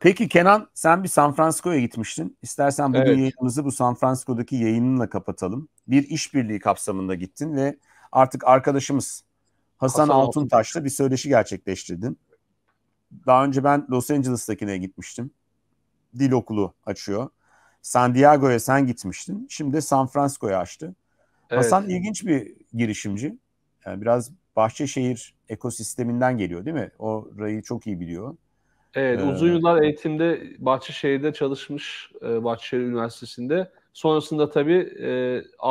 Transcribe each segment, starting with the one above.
Peki Kenan sen bir San Francisco'ya gitmiştin. İstersen bugün evet. yayınımızı bu San Francisco'daki yayınınla kapatalım. Bir işbirliği kapsamında gittin ve artık arkadaşımız Hasan, Hasan Altuntaş'la bir söyleşi gerçekleştirdin. Daha önce ben Los Angeles'takine gitmiştim. Dil okulu açıyor. San Diego'ya sen gitmiştin. Şimdi San Francisco'ya açtı. Evet. Hasan ilginç bir girişimci. Yani biraz Bahçeşehir ekosisteminden geliyor değil mi? Orayı çok iyi biliyor. Evet, ee, uzun yıllar eğitimde Bahçeşehir'de çalışmış e, Bahçeşehir Üniversitesi'nde. Sonrasında tabii e,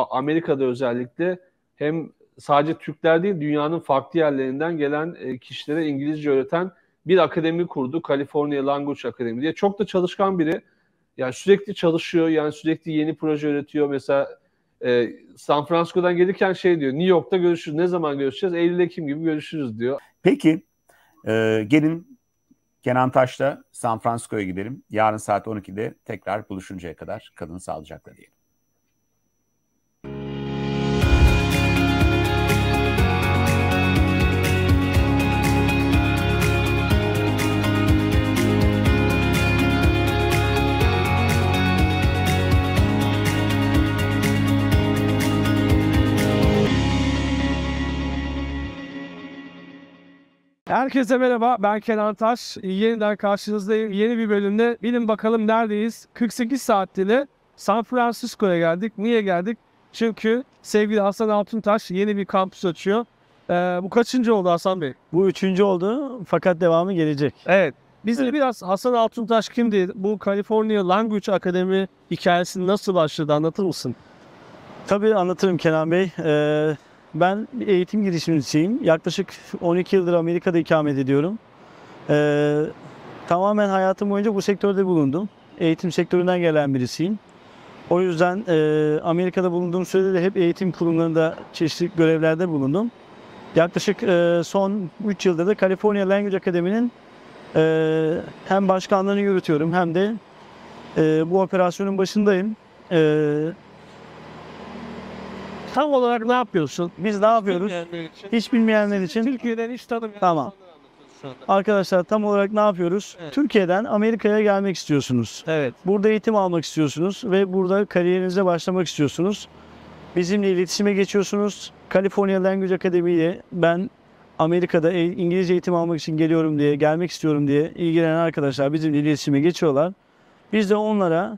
Amerika'da özellikle hem sadece Türkler değil dünyanın farklı yerlerinden gelen e, kişilere İngilizce öğreten bir akademi kurdu. California Language Academy diye. Çok da çalışkan biri. Yani sürekli çalışıyor. Yani sürekli yeni proje üretiyor. Mesela e, San Francisco'dan gelirken şey diyor. New York'ta görüşürüz. Ne zaman görüşeceğiz? Eylül-Ekim gibi görüşürüz diyor. Peki e, gelin Kenan Taş'la San Francisco'ya gidelim. Yarın saat 12'de tekrar buluşuncaya kadar kadın sağlıcakla diyelim. Herkese merhaba, ben Kenan Taş. Yeniden karşınızdayım. Yeni bir bölümde bilin bakalım neredeyiz? 48 saatliğine San Francisco'ya geldik. Niye geldik? Çünkü sevgili Hasan Altuntaş yeni bir kampüs açıyor. Ee, bu kaçıncı oldu Hasan Bey? Bu üçüncü oldu fakat devamı gelecek. Evet. Biz de biraz Hasan Altuntaş kimdi? Bu California Language Akademi hikayesi nasıl başladı anlatır mısın? Tabii anlatırım Kenan Bey. Ee, ben bir eğitim girişimcisiyim. Yaklaşık 12 yıldır Amerika'da ikamet ediyorum. Ee, tamamen hayatım boyunca bu sektörde bulundum. Eğitim sektöründen gelen birisiyim. O yüzden e, Amerika'da bulunduğum sürede de hep eğitim kurumlarında çeşitli görevlerde bulundum. Yaklaşık e, son 3 yılda da California Language Academy'nin e, hem başkanlığını yürütüyorum hem de e, bu operasyonun başındayım. E, tam olarak ne yapıyorsun? Biz ne yapıyoruz? Bilmeyenler Hiç bilmeyenler için. Türkiye'den hiç tanımayan Tamam. Arkadaşlar tam olarak ne yapıyoruz? Evet. Türkiye'den Amerika'ya gelmek istiyorsunuz. Evet. Burada eğitim almak istiyorsunuz ve burada kariyerinize başlamak istiyorsunuz. Bizimle iletişime geçiyorsunuz. California Language Akademi'ye ben Amerika'da e, İngilizce eğitim almak için geliyorum diye, gelmek istiyorum diye ilgilenen arkadaşlar bizimle iletişime geçiyorlar. Biz de onlara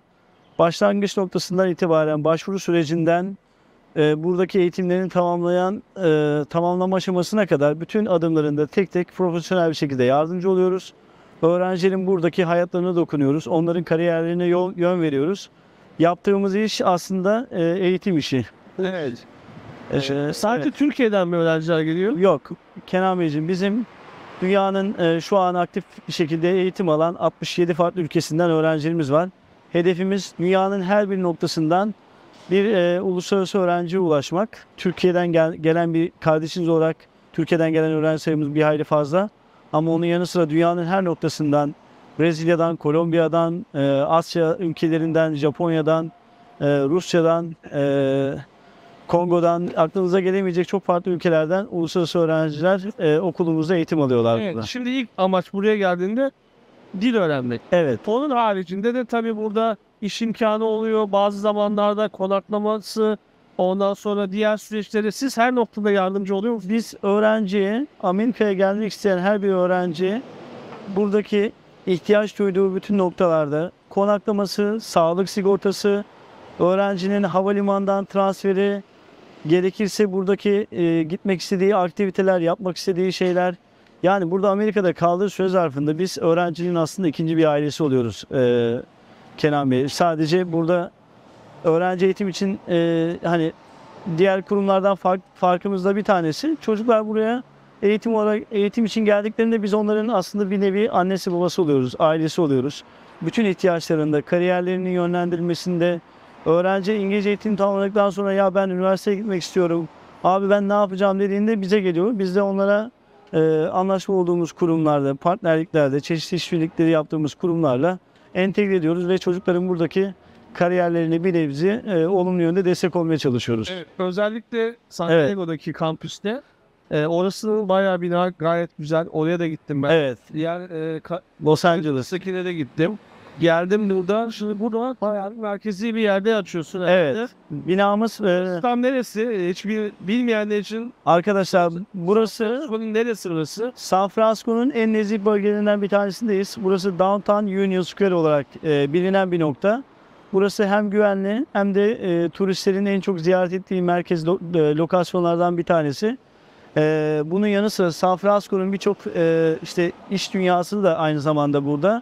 başlangıç noktasından itibaren başvuru sürecinden e, buradaki eğitimlerini tamamlayan e, tamamlama aşamasına kadar bütün adımlarında tek tek profesyonel bir şekilde yardımcı oluyoruz. Öğrencilerin buradaki hayatlarına dokunuyoruz. Onların kariyerlerine yol, yön veriyoruz. Yaptığımız iş aslında e, eğitim işi. Evet. Ee, Sadece evet. Türkiye'den mi öğrenciler geliyor? Yok. Kenan Beyciğim bizim dünyanın e, şu an aktif bir şekilde eğitim alan 67 farklı ülkesinden öğrencilerimiz var. Hedefimiz dünyanın her bir noktasından bir e, uluslararası öğrenciye ulaşmak. Türkiye'den gel, gelen bir kardeşiniz olarak Türkiye'den gelen öğrenci sayımız bir hayli fazla. Ama onun yanı sıra dünyanın her noktasından Brezilya'dan, Kolombiya'dan, e, Asya ülkelerinden, Japonya'dan, e, Rusya'dan, e, Kongo'dan aklınıza gelemeyecek çok farklı ülkelerden uluslararası öğrenciler e, okulumuzda eğitim alıyorlar. Evet, burada. şimdi ilk amaç buraya geldiğinde dil öğrenmek. Evet. Onun haricinde de tabii burada iş imkanı oluyor. Bazı zamanlarda konaklaması ondan sonra diğer süreçleri siz her noktada yardımcı oluyor musunuz? Biz öğrenciye, Amerika'ya gelmek isteyen her bir öğrenci buradaki ihtiyaç duyduğu bütün noktalarda konaklaması, sağlık sigortası, öğrencinin havalimanından transferi, gerekirse buradaki e, gitmek istediği aktiviteler, yapmak istediği şeyler. Yani burada Amerika'da kaldığı söz zarfında biz öğrencinin aslında ikinci bir ailesi oluyoruz. E, Kenan Bey. Sadece burada öğrenci eğitim için e, hani diğer kurumlardan fark, farkımızda bir tanesi çocuklar buraya eğitim olarak eğitim için geldiklerinde biz onların aslında bir nevi annesi babası oluyoruz, ailesi oluyoruz. Bütün ihtiyaçlarında, kariyerlerinin yönlendirilmesinde, öğrenci İngilizce eğitim tamamladıktan sonra ya ben üniversiteye gitmek istiyorum, abi ben ne yapacağım dediğinde bize geliyor. Biz de onlara e, anlaşma olduğumuz kurumlarda, partnerliklerde, çeşitli işbirlikleri yaptığımız kurumlarla entegre ediyoruz ve çocukların buradaki kariyerlerini bir nebze e, olumlu yönde destek olmaya çalışıyoruz. Evet, özellikle Santiago'daki evet. kampüste e, orası bayağı bina gayet güzel. Oraya da gittim ben. Evet. Diğer e, Los Angeles'takine de gittim. Geldim buradan. Şimdi burada bayağı merkezi bir yerde açıyorsun. Evet. herhalde. Binamız e, Tam neresi? Hiçbir bilmeyenler için arkadaşlar burası bunun neresi burası? San Francisco'nun en nezih bölgelerinden bir tanesindeyiz. Burası Downtown Union Square olarak e, bilinen bir nokta. Burası hem güvenli hem de e, turistlerin en çok ziyaret ettiği merkez lo- e, lokasyonlardan bir tanesi. E, bunun yanı sıra San Francisco'nun birçok e, işte iş dünyası da aynı zamanda burada.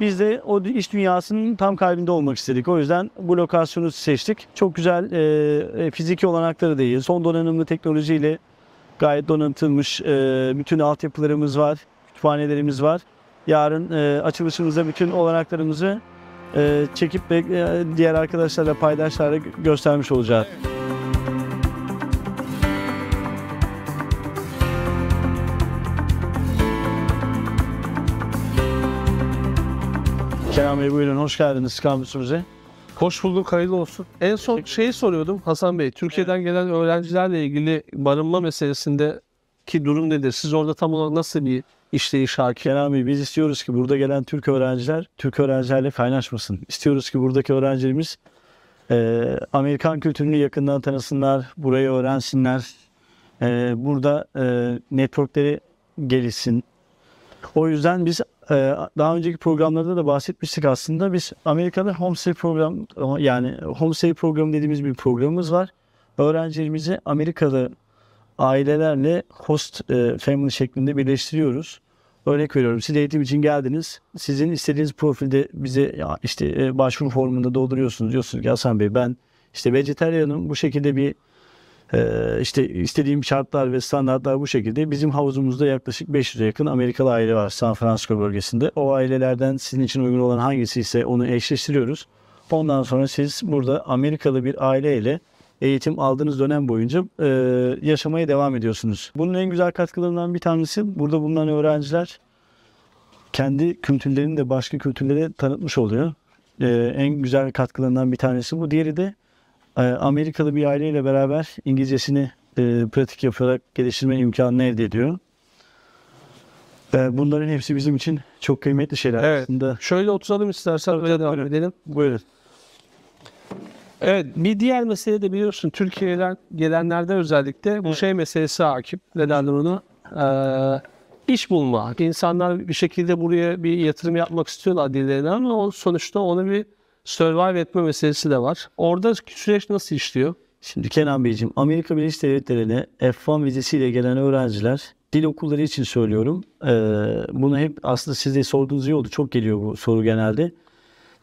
Biz de o iş dünyasının tam kalbinde olmak istedik. O yüzden bu lokasyonu seçtik. Çok güzel e, e, fiziki olanakları da iyi. Son donanımlı teknolojiyle gayet donatılmış e, bütün altyapılarımız var, kütüphanelerimiz var. Yarın e, açılışımızda bütün olanaklarımızı e, çekip e, diğer arkadaşlarla paydaşlarla göstermiş olacağız. Evet. Kenan Bey buyurun hoş geldiniz kampüsümüze. Hoş bulduk, hayırlı olsun. En son şeyi soruyordum Hasan Bey. Türkiye'den gelen öğrencilerle ilgili barınma meselesinde ki durum nedir? Siz orada tam olarak nasıl bir işleyiş hakim? Kenan Bey biz istiyoruz ki burada gelen Türk öğrenciler Türk öğrencilerle kaynaşmasın. İstiyoruz ki buradaki öğrencilerimiz e, Amerikan kültürünü yakından tanısınlar, burayı öğrensinler. E, burada e, networkleri gelişsin. O yüzden biz ee, daha önceki programlarda da bahsetmiştik aslında. Biz Amerika'da Homestay program yani Homestay program dediğimiz bir programımız var. Öğrencilerimizi Amerika'da ailelerle host e, family şeklinde birleştiriyoruz. Örnek veriyorum siz eğitim için geldiniz. Sizin istediğiniz profilde bize ya işte e, başvuru formunda dolduruyorsunuz. Diyorsunuz ki Hasan Bey ben işte vejetaryenim bu şekilde bir ee, işte istediğim şartlar ve standartlar bu şekilde. Bizim havuzumuzda yaklaşık 500'e yakın Amerikalı aile var San Francisco bölgesinde. O ailelerden sizin için uygun olan hangisi ise onu eşleştiriyoruz. Ondan sonra siz burada Amerikalı bir aileyle eğitim aldığınız dönem boyunca e, yaşamaya devam ediyorsunuz. Bunun en güzel katkılarından bir tanesi burada bulunan öğrenciler kendi kültürlerini de başka kültürlere tanıtmış oluyor. E, en güzel katkılarından bir tanesi bu. Diğeri de ee, Amerikalı bir aileyle beraber İngilizcesini e, pratik yaparak geliştirme imkanını elde ediyor. E, bunların hepsi bizim için çok kıymetli şeyler evet. aslında. Şöyle oturalım istersen evet, böyle devam buyurun. edelim. Buyurun. Evet bir diğer mesele de biliyorsun Türkiye'den gelenlerde özellikle bu evet. şey meselesi hakim. Neden onu? E, ee, iş bulma. İnsanlar bir şekilde buraya bir yatırım yapmak istiyorlar dillerine ama o sonuçta onu bir survive etme meselesi de var. Orada süreç nasıl işliyor? Şimdi Kenan Beyciğim, Amerika Birleşik Devletleri'ne F1 vizesiyle gelen öğrenciler, dil okulları için söylüyorum. Ee, bunu hep aslında size sorduğunuz iyi oldu. Çok geliyor bu soru genelde.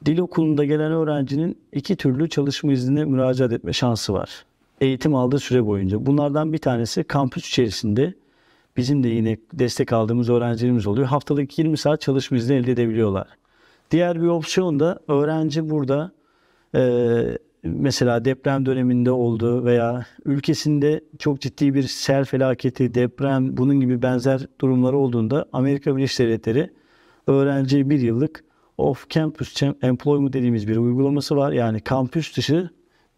Dil okulunda gelen öğrencinin iki türlü çalışma iznine müracaat etme şansı var. Eğitim aldığı süre boyunca. Bunlardan bir tanesi kampüs içerisinde bizim de yine destek aldığımız öğrencilerimiz oluyor. Haftalık 20 saat çalışma izni elde edebiliyorlar. Diğer bir opsiyon da öğrenci burada e, mesela deprem döneminde oldu veya ülkesinde çok ciddi bir sel felaketi, deprem bunun gibi benzer durumları olduğunda Amerika Birleşik Devletleri öğrenci bir yıllık off campus employment dediğimiz bir uygulaması var. Yani kampüs dışı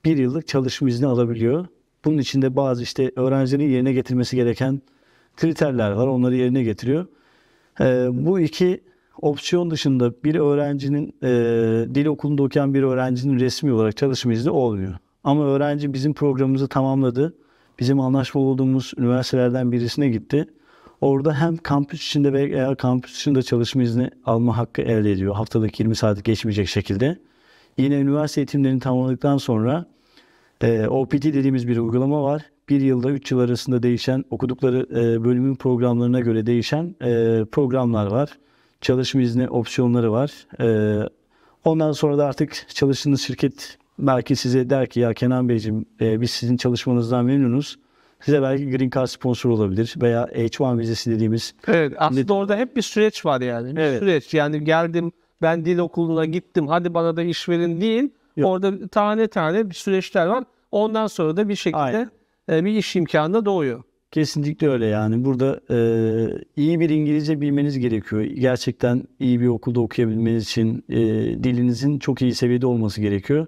bir yıllık çalışma izni alabiliyor. Bunun içinde bazı işte öğrencinin yerine getirmesi gereken kriterler var. Onları yerine getiriyor. Ee, bu iki opsiyon dışında bir öğrencinin e, dil okulunda okuyan bir öğrencinin resmi olarak çalışma izni olmuyor. Ama öğrenci bizim programımızı tamamladı. Bizim anlaşma olduğumuz üniversitelerden birisine gitti. Orada hem kampüs içinde eğer kampüs dışında çalışma izni alma hakkı elde ediyor. Haftalık 20 saati geçmeyecek şekilde. Yine üniversite eğitimlerini tamamladıktan sonra e, OPT dediğimiz bir uygulama var. Bir yılda üç yıl arasında değişen okudukları e, bölümün programlarına göre değişen e, programlar var çalışma izni opsiyonları var. E, ondan sonra da artık çalıştığınız şirket belki size der ki ya Kenan Beyciğim e, biz sizin çalışmanızdan memnunuz. Size belki Green Card sponsor olabilir veya H1 vizesi dediğimiz. Evet aslında ne... orada hep bir süreç var yani. Bir evet. süreç yani geldim ben dil okuluna gittim hadi bana da iş verin değil. Yok. Orada tane tane bir süreçler var. Ondan sonra da bir şekilde Aynen. E, bir iş imkanı doğuyor. Kesinlikle öyle yani. Burada e, iyi bir İngilizce bilmeniz gerekiyor. Gerçekten iyi bir okulda okuyabilmeniz için e, dilinizin çok iyi seviyede olması gerekiyor.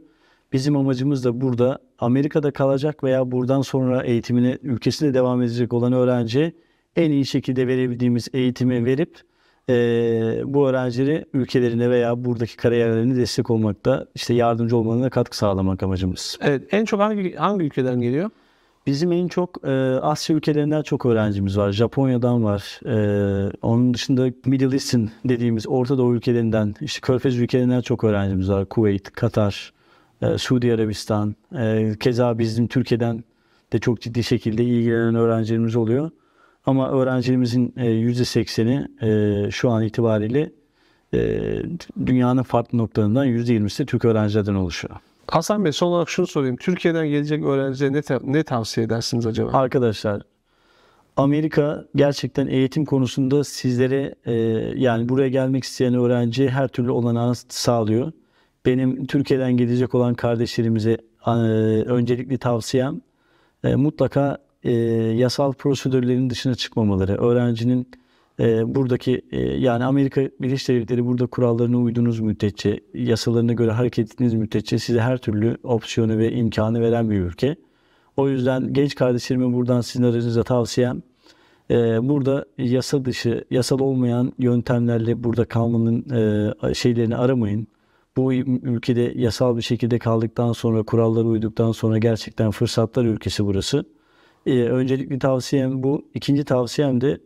Bizim amacımız da burada Amerika'da kalacak veya buradan sonra eğitimine ülkesinde devam edecek olan öğrenci en iyi şekilde verebildiğimiz eğitimi verip e, bu öğrencileri ülkelerine veya buradaki kariyerlerine destek olmakta işte yardımcı olmalarına katkı sağlamak amacımız. Evet en çok hangi hangi ülkeden geliyor? Bizim en çok e, Asya ülkelerinden çok öğrencimiz var. Japonya'dan var. E, onun dışında Middle East'in dediğimiz Orta Doğu ülkelerinden, işte Körfez ülkelerinden çok öğrencimiz var. Kuveyt, Katar, e, Suudi Arabistan. E, keza bizim Türkiye'den de çok ciddi şekilde ilgilenen öğrencilerimiz oluyor. Ama öğrencilerimizin e, %80'i e, şu an itibariyle e, dünyanın farklı noktalarından %20'si Türk öğrencilerden oluşuyor. Hasan Bey son olarak şunu sorayım. Türkiye'den gelecek öğrencilere ne, ne tavsiye edersiniz acaba? Arkadaşlar Amerika gerçekten eğitim konusunda sizlere e, yani buraya gelmek isteyen öğrenci her türlü olanağı sağlıyor. Benim Türkiye'den gelecek olan kardeşlerimize e, öncelikli tavsiyem e, mutlaka e, yasal prosedürlerin dışına çıkmamaları, öğrencinin e, buradaki e, yani Amerika Birleşik Devletleri burada kurallarını uydunuz müddetçe, yasalarına göre hareket ettiğiniz müddetçe size her türlü opsiyonu ve imkanı veren bir ülke. O yüzden genç kardeşlerime buradan sizin aracınıza tavsiyem e, burada yasa dışı, yasal olmayan yöntemlerle burada kalmanın e, şeylerini aramayın. Bu ülkede yasal bir şekilde kaldıktan sonra, kurallara uyduktan sonra gerçekten fırsatlar ülkesi burası. E, öncelikli tavsiyem bu. İkinci tavsiyem de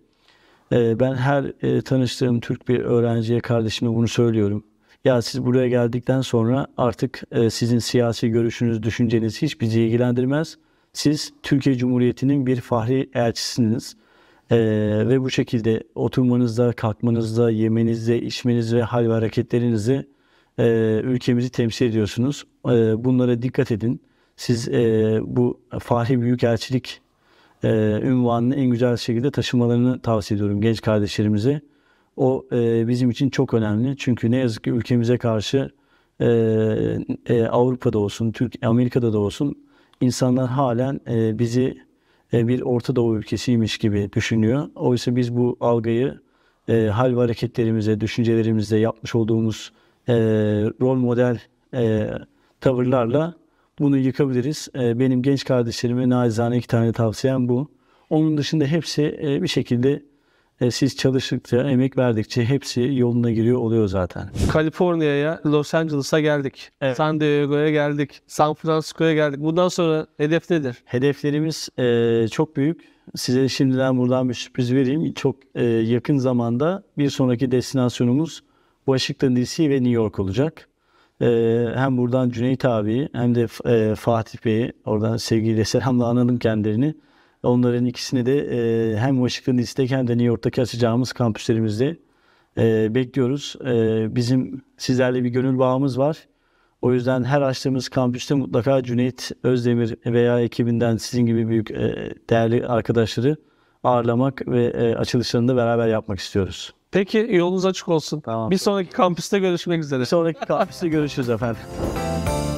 ee, ben her e, tanıştığım Türk bir öğrenciye kardeşime bunu söylüyorum. Ya siz buraya geldikten sonra artık e, sizin siyasi görüşünüz, düşünceniz hiç bizi ilgilendirmez. Siz Türkiye Cumhuriyeti'nin bir fahri elçisiniz. Ee, ve bu şekilde oturmanızda, kalkmanızda, yemenizde, içmeniz ve hal ve hareketlerinizde ülkemizi temsil ediyorsunuz. Ee, bunlara dikkat edin. Siz e, bu fahri büyükelçilik e, ünvanını en güzel şekilde taşımalarını tavsiye ediyorum genç kardeşlerimize. O e, bizim için çok önemli. Çünkü ne yazık ki ülkemize karşı e, e, Avrupa'da olsun, Türk Amerika'da da olsun insanlar halen e, bizi e, bir Orta Doğu ülkesiymiş gibi düşünüyor. Oysa biz bu algıyı e, hal ve hareketlerimize, düşüncelerimize yapmış olduğumuz e, rol model e, tavırlarla bunu yıkabiliriz. Ee, benim genç kardeşlerime naizane iki tane tavsiyem bu. Onun dışında hepsi e, bir şekilde e, siz çalıştıkça, emek verdikçe hepsi yoluna giriyor oluyor zaten. Kaliforniya'ya, Los Angeles'a geldik. Evet. San Diego'ya geldik. San Francisco'ya geldik. Bundan sonra hedef nedir? Hedeflerimiz e, çok büyük. Size şimdiden buradan bir sürpriz vereyim. Çok e, yakın zamanda bir sonraki destinasyonumuz Washington DC ve New York olacak. Ee, hem buradan Cüneyt abi hem de e, Fatih Bey'i oradan sevgiyle selamla analım kendilerini. Onların ikisini de e, hem Washington DC'de hem de New York'taki açacağımız kampüslerimizde e, bekliyoruz. bizim sizlerle bir gönül bağımız var. O yüzden her açtığımız kampüste mutlaka Cüneyt Özdemir veya ekibinden sizin gibi büyük değerli arkadaşları ağırlamak ve e, açılışlarını da beraber yapmak istiyoruz. Peki yolunuz açık olsun. Tamam. Bir sonraki kampüste görüşmek üzere. Bir sonraki kampüste görüşürüz efendim.